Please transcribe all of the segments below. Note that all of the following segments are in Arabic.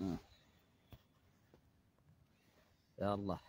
يا الله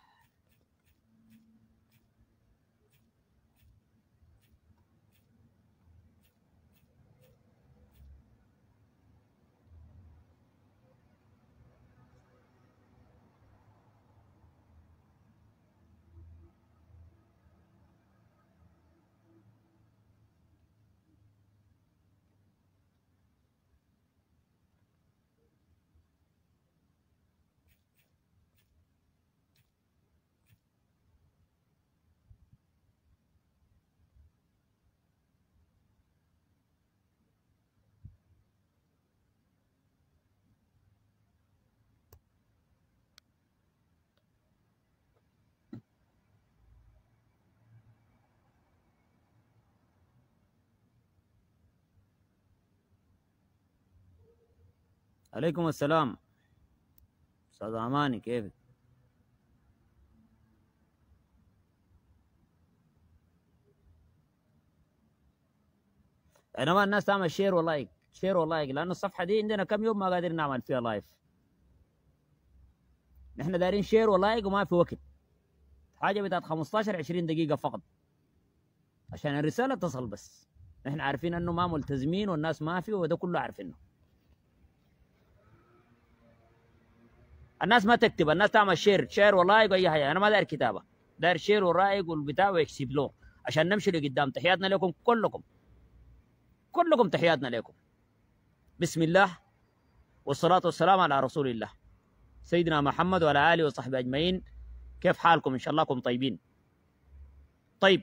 عليكم السلام استاذ اماني كيفك انا ما الناس تعمل شير ولايك شير ولايك لانه الصفحه دي عندنا كم يوم ما قادرين نعمل فيها لايف نحن دايرين شير ولايك وما في وقت حاجه بتاعت 15 20 دقيقه فقط عشان الرساله تصل بس نحن عارفين انه ما ملتزمين والناس ما في وده كله عارفينه الناس ما تكتب الناس تعمل شير شير ولايك واي حاجه انا ما داير كتابه داير شير ورايك والبتاع ويكسب له عشان نمشي لقدام تحياتنا لكم كلكم كلكم تحياتنا لكم بسم الله والصلاة والسلام على رسول الله سيدنا محمد وعلى آله وصحبه أجمعين كيف حالكم إن شاء الله كم طيبين طيب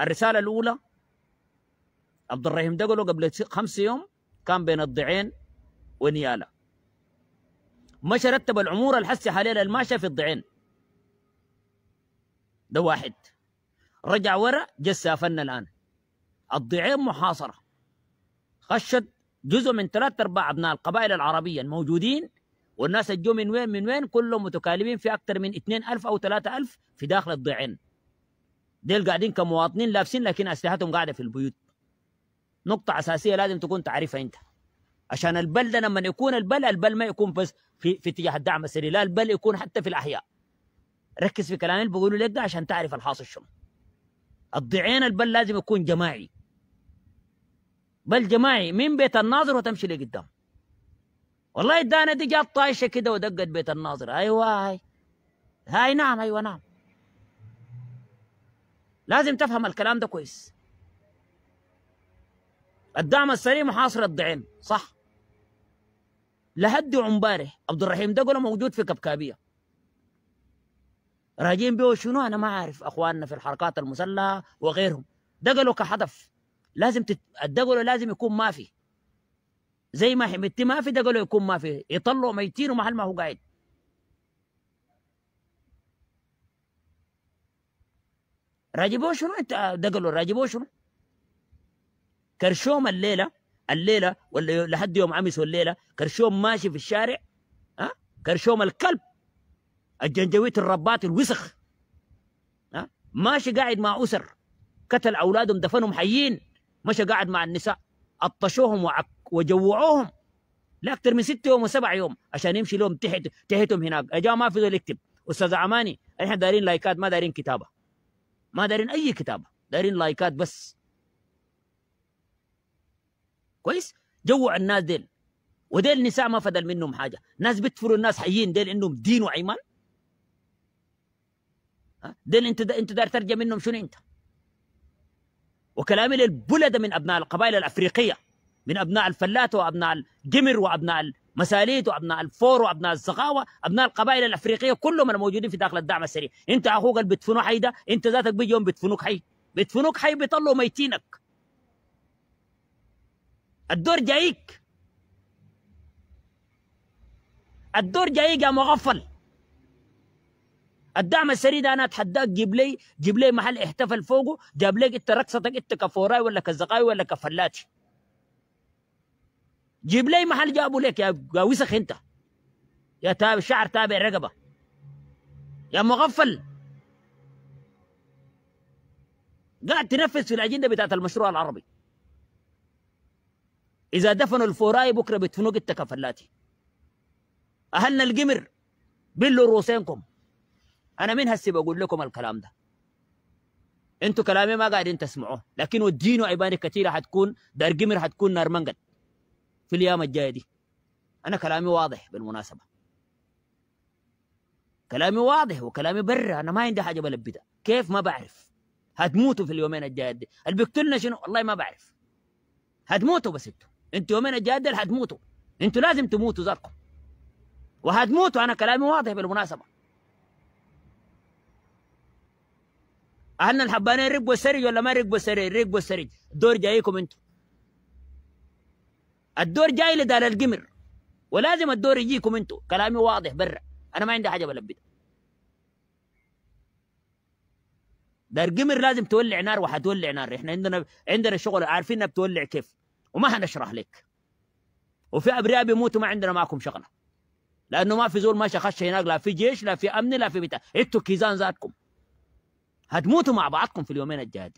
الرسالة الأولى عبد الرحيم دقلو قبل خمس يوم كان بين الضعين ونياله مشى رتب العمور الحسي حاليا الماشى في الضعين ده واحد رجع ورا جسافنا الآن الضعين محاصرة خشت جزء من ثلاث أرباع أبناء القبائل العربية الموجودين والناس الجو من وين من وين كلهم متكالبين في أكثر من 2000 أو 3000 في داخل الضعين ديل قاعدين كمواطنين لابسين لكن أسلحتهم قاعدة في البيوت نقطة أساسية لازم تكون تعرفها أنت عشان البل ده لما يكون البل البل ما يكون بس في في اتجاه الدعم السري لا البل يكون حتى في الاحياء ركز في كلامي اللي بقوله لك ده عشان تعرف الحاصل شنو الضعين البل لازم يكون جماعي بل جماعي من بيت الناظر وتمشي لقدام والله الدانة دي جات طايشه كده ودقت بيت الناظر ايوه هاي هاي نعم ايوه نعم لازم تفهم الكلام ده كويس الدعم السريع محاصر الضعين صح لحد امبارح عبد الرحيم دقله موجود في كبكابيه راجين بيه شنو انا ما عارف اخواننا في الحركات المسلحه وغيرهم دقله كحدث لازم تت... الدقله لازم يكون ما في زي ما حمدتي ما في دقله يكون ما في يطلعوا ميتين ومحل ما هو قاعد راجبوه شنو انت دقلوا راجبوه شنو كرشوم الليله الليله ولا لحد يوم امس والليله كرشوم ماشي في الشارع ها أه؟ كرشوم الكلب الجنجويت الرباط الوسخ ها أه؟ ماشي قاعد مع اسر قتل اولادهم دفنهم حيين مشى قاعد مع النساء عطشوهم وعك وجوعوهم لا اكثر من ست يوم وسبع يوم عشان يمشي لهم تحت تحتهم هناك اجا ما في ذول يكتب استاذ عماني احنا دايرين لايكات ما دايرين كتابه ما دايرين اي كتابه دايرين لايكات بس كويس جوع الناس ديل وديل نساء ما فدل منهم حاجه ناس بتفروا الناس حيين ديل عندهم دين وايمان ديل انت دا انت دار ترجع منهم شنو انت وكلامي للبلد من ابناء القبائل الافريقيه من ابناء الفلات وابناء الجمر وابناء المساليت وابناء الفور وابناء الزغاوه ابناء القبائل الافريقيه كلهم الموجودين في داخل الدعم السريع انت اخوك اللي بتفنوه حي ده انت ذاتك بيجي يوم بتفنوك حي بتفنوك حي بيطلعوا ميتينك الدور جايك الدور جايك يا مغفل الدعم السريع ده انا اتحداك جيب لي جيب لي محل احتفل فوقه جاب لك انت رقصتك انت كفوراي ولا كزقاي ولا كفلاتي جيب لي محل جابوا لك يا وسخ انت يا تابع شعر تابع رقبه يا مغفل قاعد تنفذ في الاجنده بتاعت المشروع العربي إذا دفنوا الفوراي بكرة بيدفنوك التكفلاتي أهلنا القمر بلوا رؤوسينكم أنا من هسي بقول لكم الكلام ده انتوا كلامي ما قاعدين تسمعوه لكن ودينوا عبادة كثيرة حتكون دار قمر حتكون نار منقل في الأيام الجاية دي أنا كلامي واضح بالمناسبة كلامي واضح وكلامي برا أنا ما عندي حاجة بلبدها كيف ما بعرف هتموتوا في اليومين الجاي دي اللي بيقتلنا شنو والله ما بعرف هتموتوا بس انتوا انتوا يومين الجادل حتموتوا انتوا لازم تموتوا زركم وهتموتوا انا كلامي واضح بالمناسبه اهلنا الحبانين ركبوا السرج ولا ما ركبوا السرج ركبوا السرج الدور جايكم انتوا الدور جاي لدار القمر ولازم الدور يجيكم انتوا كلامي واضح برا انا ما عندي حاجه بلبدها دار قمر لازم تولع نار وحتولع نار احنا عندنا عندنا شغل عارفين انها بتولع كيف وما هنشرح لك وفي ابرياء بيموتوا ما عندنا معكم شغله لانه ما في زول ماشي خش هناك لا في جيش لا في امن لا في بتاع انتوا كيزان ذاتكم هتموتوا مع بعضكم في اليومين الجايين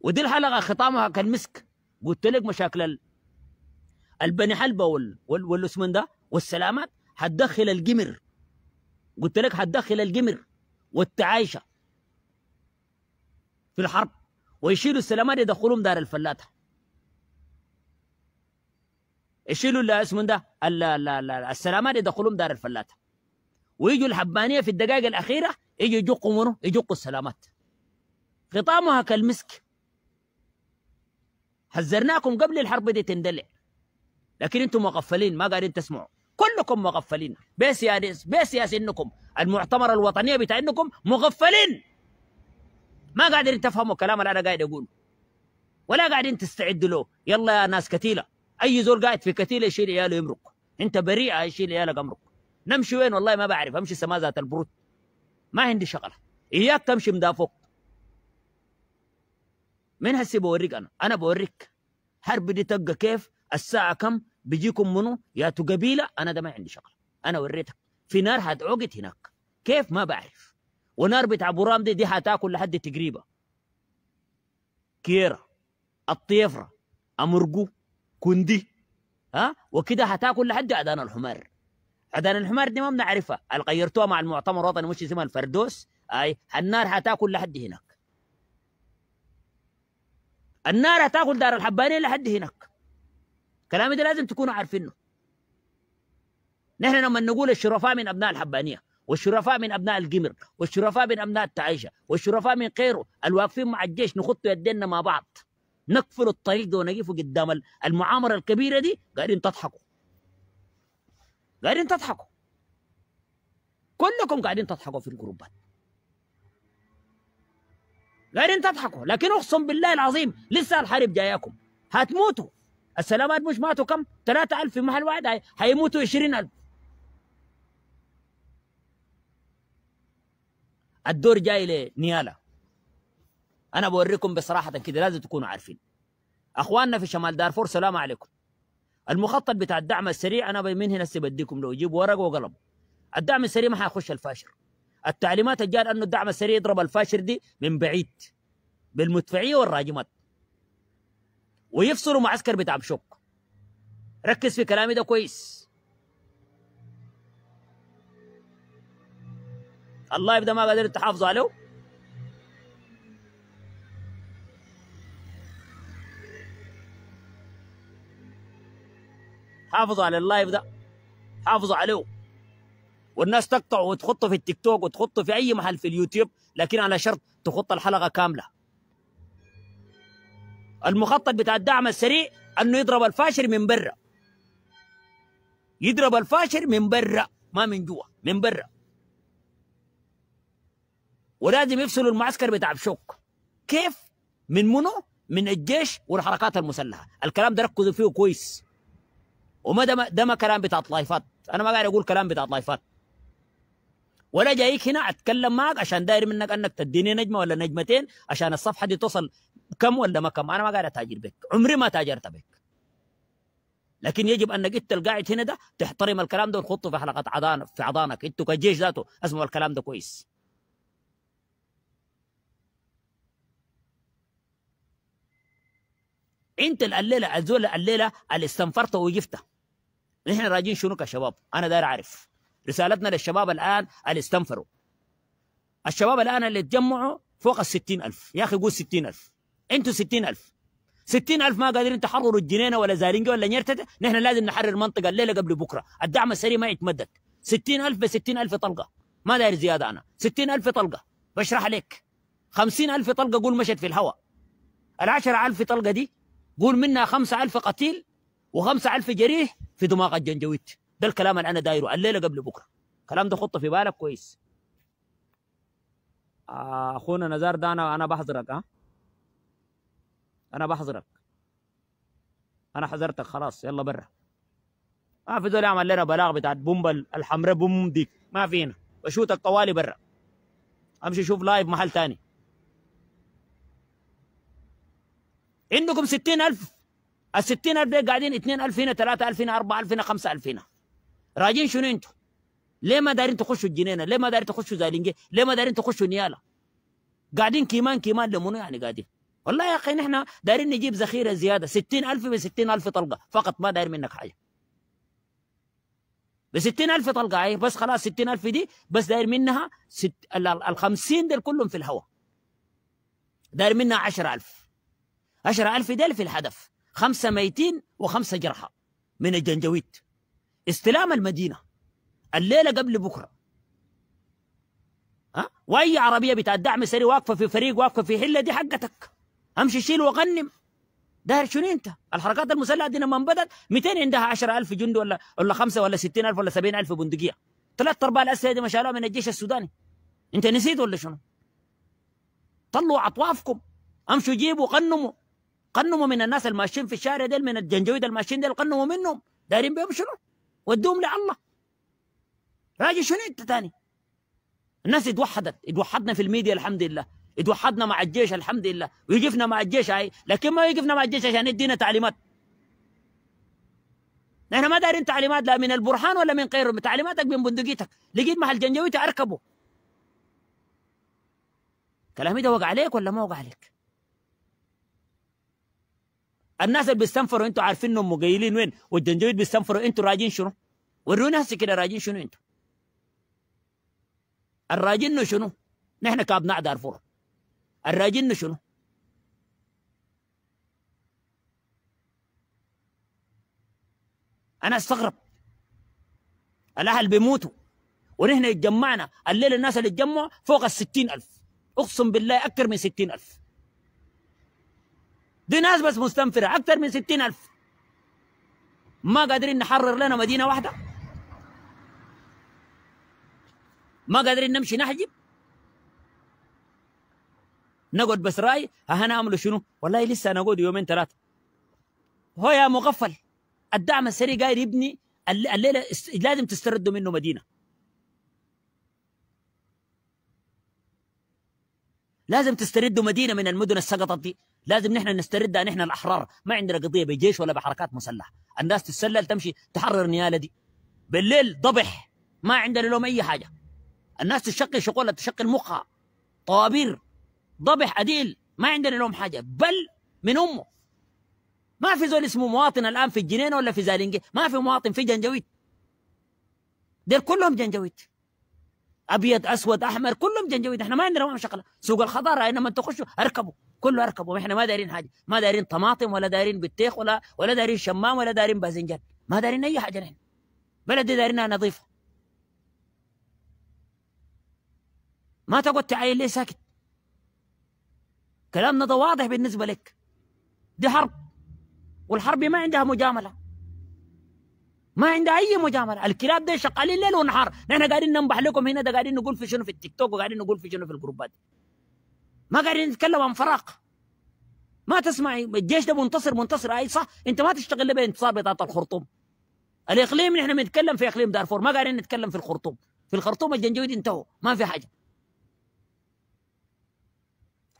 ودي الحلقه ختامها كان مسك قلت لك مشاكل البني حلبه وال والاسمن ده والسلامات هتدخل الجمر قلت لك هتدخل الجمر والتعايشه في الحرب ويشيلوا السلامات يدخلهم دار الفلاته يشيلوا لا اسمه ده السلامات يدخلهم دار الفلاته ويجوا الحبانيه في الدقائق الاخيره يجوا يجقوا منه يجقوا السلامات خطامها كالمسك حذرناكم قبل الحرب دي تندلع لكن انتم مغفلين ما قاعدين تسمعوا كلكم مغفلين يا بس يا انكم المعتمر الوطنية بتاع انكم مغفلين ما قادرين تفهموا الكلام اللي انا قاعد اقوله ولا قاعدين تستعدوا له يلا يا ناس كتيله اي زول قاعد في كتيله يشيل عياله يمرق انت بريئه يشيل عيالك يمرق نمشي وين والله ما بعرف امشي سما ذات البروت ما عندي شغله اياك تمشي مدا فوق من هسي بوريك انا انا بوريك حرب دي تبقى كيف الساعه كم بيجيكم منو يا قبيله انا ده ما عندي شغله انا وريتك في نار هتعقد هناك كيف ما بعرف ونار بتاع برام دي دي حتاكل لحد تقريبا كيرة الطيفرة أمرقو كندي ها وكده حتاكل لحد عدان الحمار عدان الحمار دي ما بنعرفها اللي غيرتوها مع المؤتمر الوطني مش اسمها الفردوس اي النار حتاكل لحد هناك النار حتاكل دار الحبانية لحد هناك كلامي ده لازم تكونوا عارفينه نحن لما نقول الشرفاء من ابناء الحبانيه والشرفاء من أبناء القمر والشرفاء من أبناء التعيشة والشرفاء من غيره الواقفين مع الجيش نخط يدينا مع بعض نقفل الطريق ده ونقف قدام المعامرة الكبيرة دي قاعدين تضحكوا قاعدين تضحكوا كلكم قاعدين تضحكوا في الجروبات قاعدين تضحكوا لكن اقسم بالله العظيم لسه الحرب جاياكم هتموتوا السلامات مش ماتوا كم؟ 3000 في محل واحد هيموتوا 20000 الدور جاي لنيالا انا بوريكم بصراحه كده لازم تكونوا عارفين اخواننا في شمال دارفور سلام عليكم المخطط بتاع الدعم السريع انا من هنا بديكم لو يجيب ورقه وقلم الدعم السريع ما حيخش الفاشر التعليمات الجايه انه الدعم السريع يضرب الفاشر دي من بعيد بالمدفعيه والراجمات ويفصلوا معسكر بتاع بشوك ركز في كلامي ده كويس الله يبدا ما قادر تحافظوا عليه حافظوا على اللايف ده حافظوا عليه والناس تقطع وتخطه في التيك توك وتخطه في اي محل في اليوتيوب لكن على شرط تخط الحلقه كامله المخطط بتاع الدعم السريع انه يضرب الفاشر من برا يضرب الفاشر من برا ما من جوا من برا ولازم يفصلوا المعسكر بتاع بشوك كيف من منو من الجيش والحركات المسلحه الكلام ده ركزوا فيه كويس وما ده ما, ده ما كلام بتاع طلايفات انا ما قاعد اقول كلام بتاع طلايفات ولا جايك هنا اتكلم معك عشان داير منك انك تديني نجمه ولا نجمتين عشان الصفحه دي توصل كم ولا ما كم انا ما قاعد اتاجر بك عمري ما تاجرت بك لكن يجب انك انت القاعد هنا ده تحترم الكلام ده وتحطه في حلقه عضانك في عضانك انتوا كجيش ذاته اسمعوا الكلام ده كويس انت الليله الزول الليله اللي استنفرت وجفته نحن راجين شنو كشباب انا داير اعرف رسالتنا للشباب الان اللي استنفروا الشباب الان اللي تجمعوا فوق ال 60000 يا اخي قول 60000 انتوا 60000 60000 ما قادرين تحرروا الجنينه ولا زارنجه ولا نيرتتا نحن لازم نحرر المنطقه الليله قبل بكره الدعم السري ما يتمدد 60000 ب 60000 طلقه ما داير زياده انا 60000 طلقه بشرح لك 50000 طلقه قول مشت في الهواء ال 10000 طلقه دي قول منها خمسة ألف قتيل وخمسة ألف جريح في دماغ الجنجويت ده الكلام اللي أنا دايره الليلة قبل بكرة الكلام ده خطه في بالك كويس أخونا نزار ده أنا أنا بحضرك ها أنا بحضرك أنا حذرتك خلاص يلا برا ما في دول يعمل لنا بلاغ بتاعت بومبا الحمراء بوم دي ما فينا بشوتك طوالي برا امشي شوف لايف محل تاني عندكم 60000 ال 60000 دي قاعدين 2000 هنا 3000 هنا 4000 هنا 5000 هنا راجين شنو انتم؟ ليه ما دارين تخشوا الجنينه؟ ليه ما دارين تخشوا زالينجي؟ ليه ما دارين تخشوا نياله؟ قاعدين كيمان كيمان لمنو يعني قاعدين؟ والله يا اخي نحن دايرين نجيب ذخيره زياده 60000 ب 60000 طلقه فقط ما داير منك حاجه ب 60000 طلقه اي بس خلاص 60000 دي بس داير منها ست... ال 50 دول كلهم في الهواء داير منها 10000 عشرة ألف ديل في الهدف خمسة ميتين وخمسة جرحى من الجنجويت استلام المدينة الليلة قبل بكرة ها؟ وأي عربية بتاع الدعم سري واقفة في فريق واقفة في حلة دي حقتك أمشي شيل وغنم داير شنو أنت الحركات المسلحة دي لما انبدت 200 عندها 10000 جندي ولا ولا 5 ولا 60000 ولا 70000 بندقية ثلاث أرباع الأسلحة دي ما شالوها من الجيش السوداني أنت نسيت ولا شنو؟ طلوا أطوافكم أمشوا جيبوا غنموا قنموا من الناس الماشيين في الشارع ديل من الجنجويد الماشيين ديل قنموا منهم دايرين بهم شنو؟ ودوهم لله راجل شنو انت تاني؟ الناس اتوحدت اتوحدنا في الميديا الحمد لله اتوحدنا مع الجيش الحمد لله ويقفنا مع الجيش هاي لكن ما يقفنا مع الجيش عشان يدينا تعليمات نحن ما دارين تعليمات لا من البرهان ولا من غيره تعليماتك من بندقيتك لقيت محل جنجويتي اركبه كلامي ده وقع عليك ولا ما وقع عليك؟ الناس اللي بيستنفروا انتوا عارفين انهم مقيلين وين والجنجويد بيستنفروا انتوا راجين شنو ورونا هسه كده راجين شنو انتوا الراجين شنو نحن كابناء دارفور الراجين شنو انا استغرب الاهل بيموتوا ونحن اتجمعنا الليله الناس اللي اتجمعوا فوق ال ألف اقسم بالله اكثر من 60000 دي ناس بس مستنفرة أكثر من ستين ألف ما قادرين نحرر لنا مدينة واحدة ما قادرين نمشي نحجب نقعد بس راي هنعمل شنو والله لسه نقعد يومين ثلاثة هو يا مغفل الدعم السري قاعد يبني الليلة لازم تستردوا منه مدينة لازم تستردوا مدينة من المدن السقطت دي لازم نحن نستردها نحن الاحرار ما عندنا قضيه بجيش ولا بحركات مسلحه الناس تتسلل تمشي تحرر النياله دي بالليل ضبح ما عندنا لهم اي حاجه الناس تشقي شغلها تشقي المخها طوابير ضبح اديل ما عندنا لهم حاجه بل من امه ما في زول اسمه مواطن الان في الجنينه ولا في زالينجي ما في مواطن في جنجويت دير كلهم جنجويت ابيض اسود احمر كلهم جنجويت احنا ما عندنا معهم شغله سوق الخضار اينما تخشوا اركبوا كله اركبه واحنا ما دارين حاجه ما دارين طماطم ولا دارين بطيخ ولا ولا دارين شمام ولا دارين باذنجان ما دارين اي حاجه نحن بلدي دارينها نظيفه ما تقعد تعاين ليه ساكت كلامنا ده واضح بالنسبه لك دي حرب والحرب ما عندها مجامله ما عندها اي مجامله الكلاب ده شغالين ليل ونهار نحن قاعدين ننبح لكم هنا ده قاعدين نقول في شنو في التيك توك وقاعدين نقول في شنو في الجروبات ما قاعدين نتكلم عن فراق ما تسمعي الجيش ده منتصر منتصر اي صح انت ما تشتغل ليه بانتصار بتاعت الخرطوم الاقليم نحن بنتكلم في اقليم دارفور ما قاعدين نتكلم في الخرطوم في الخرطوم الجنجويد انتهوا ما في حاجه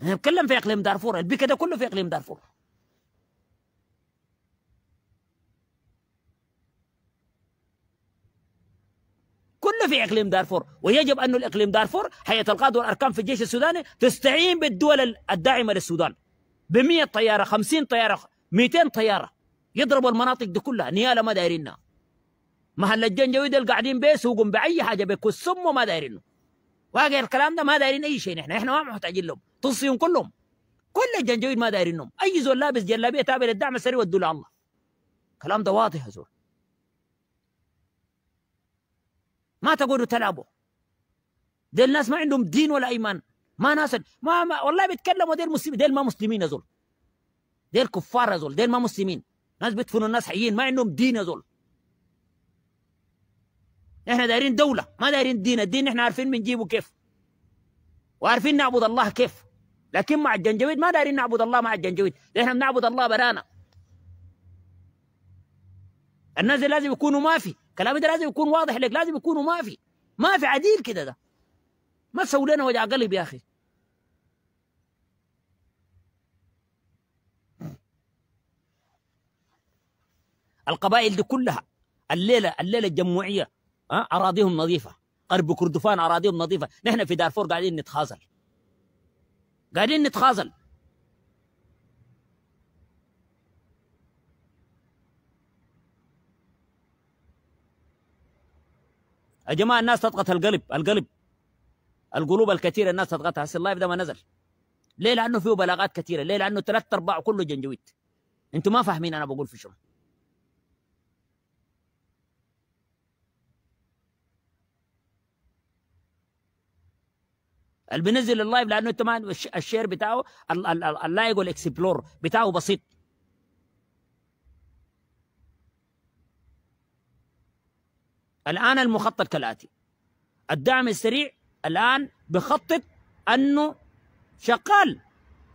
نتكلم في اقليم دارفور البيكا ده كله في اقليم دارفور في إقليم دارفور ويجب أن الإقليم دارفور هيئة القاده والأركان في الجيش السوداني تستعين بالدول الداعمة للسودان ب 100 طيارة 50 طيارة 200 طيارة يضربوا المناطق دي كلها نيالة ما دايرينها محل الجنجويد اللي قاعدين بيه بأي حاجة بيكون سم وما دايرينه واقع الكلام ده ما دايرين أي شيء نحن إحنا ما محتاجين لهم تصيهم كلهم كل الجنجويد ما دايرينهم أي زول لابس جلابية تابع للدعم السري ودوا الله الكلام ده واضح يا زول ما تقولوا تلعبوا دي الناس ما عندهم دين ولا ايمان ما ناس ما, ما والله بيتكلموا دي المسلمين دي ما مسلمين يا زول الكفار كفار يا زول ما مسلمين ناس بيدفنوا الناس حيين ما عندهم دين يا زول احنا دايرين دوله ما دايرين دين الدين احنا عارفين بنجيبه كيف وعارفين نعبد الله كيف لكن مع الجنجويد ما دايرين نعبد الله مع الجنجويد احنا بنعبد الله برانا الناس لازم يكونوا ما في كلامي ده لازم يكون واضح لك لازم يكونوا ما في ما في عديل كده ده ما تسوي لنا وجع قلب يا اخي القبائل دي كلها الليله الليله الجموعيه ها آه، اراضيهم نظيفه قرب كردفان اراضيهم نظيفه نحن في دارفور قاعدين نتخاذل قاعدين نتخاذل يا جماعه الناس تضغط القلب القلب القلوب الكثيره الناس تضغطها هسه اللايف ده ما نزل ليه لانه فيه بلاغات كثيره ليه لانه ثلاث ارباع كله جنجويت انتم ما فاهمين انا بقول في شنو اللي بينزل اللايف لانه انت ما الشير بتاعه اللايك والاكسبلور بتاعه بسيط الآن المخطط كالآتي الدعم السريع الآن بخطط أنه شغال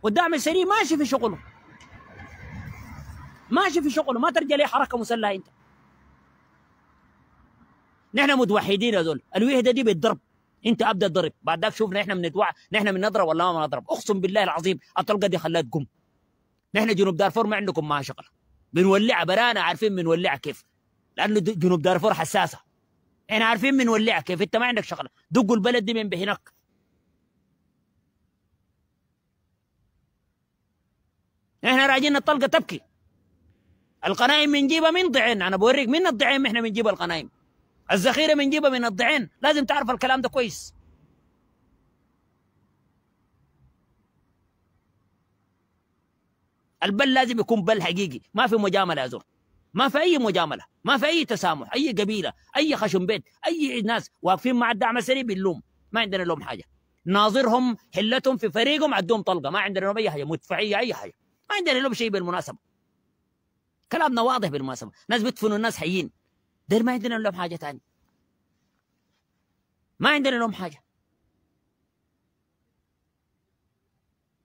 والدعم السريع ماشي في شغله ماشي في شغله ما ترجع لي حركة مسلحة أنت نحن متوحدين هذول الوحدة دي بالضرب انت ابدا ضرب بعد ذاك شوف نحن من نحن بنضرب ولا ما بنضرب اقسم بالله العظيم الطلقه دي خلاها قم نحن جنوب دارفور ما عندكم ما شغله بنولعها برانا عارفين بنولعها كيف لانه جنوب دارفور حساسه احنا عارفين من ولعك كيف انت ما عندك شغله دقوا البلد دي من بهناك احنا راجعين الطلقه تبكي القنايم بنجيبها من ضعين انا بوريك من الضعين احنا بنجيب القنايم الذخيره بنجيبها من الضعين لازم تعرف الكلام ده كويس البل لازم يكون بل حقيقي ما في مجامله يا زول ما في اي مجامله ما في اي تسامح اي قبيله اي خشم بيت اي ناس واقفين مع الدعم السري باللوم ما عندنا لهم حاجه ناظرهم حلتهم في فريقهم عدوهم طلقه ما عندنا لهم اي حاجه مدفعيه اي حاجه ما عندنا لهم شيء بالمناسبه كلامنا واضح بالمناسبه ناس بيدفنوا الناس حيين دير ما عندنا لهم حاجه ثانيه ما عندنا لهم حاجه